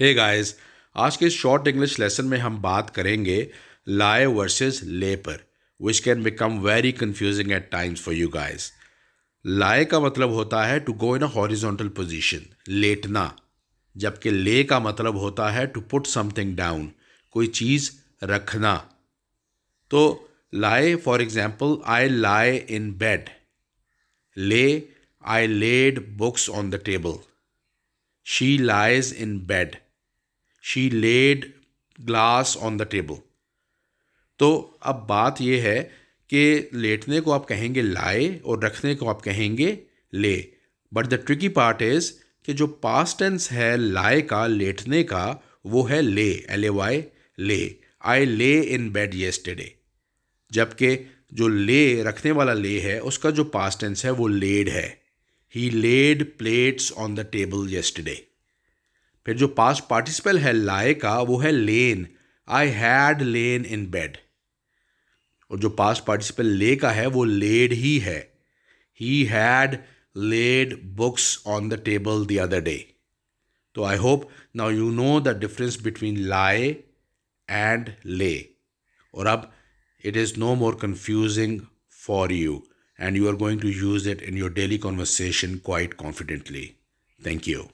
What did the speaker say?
हे hey guys आज के short English lesson में हम बात करेंगे लाए वर्सेस ले पर which can become very confusing at times for you guys lie का मतलब होता है to go in a horizontal position लेटना जबकि ले का मतलब होता है टू पुट समथिंग डाउन कोई चीज़ रखना तो लाए फॉर एग्जाम्पल आई लाए in bed lay I laid books on the table she lies in bed she laid glass on the table तो अब बात यह है कि लेटने को आप कहेंगे लाए और रखने को आप कहेंगे lay but the tricky part is कि जो पास्ट टेंस है लाए का लेटने का वो है ले एल ए वाई ले आई ले इन बेड येस्टडे जबकि जो ले रखने वाला ले है उसका जो पास्ट टेंस है वो लेड है he laid plates on the table yesterday फिर जो पास्ट पार्टिसिपल है लाए का वो है लेन I had lane in bed और जो पास्ट पार्टिसिपल ले का है वो लेड ही है he had laid books on the table the other day तो I hope now you know the difference between lie and lay और अब it is no more confusing for you and you are going to use it in your daily conversation quite confidently thank you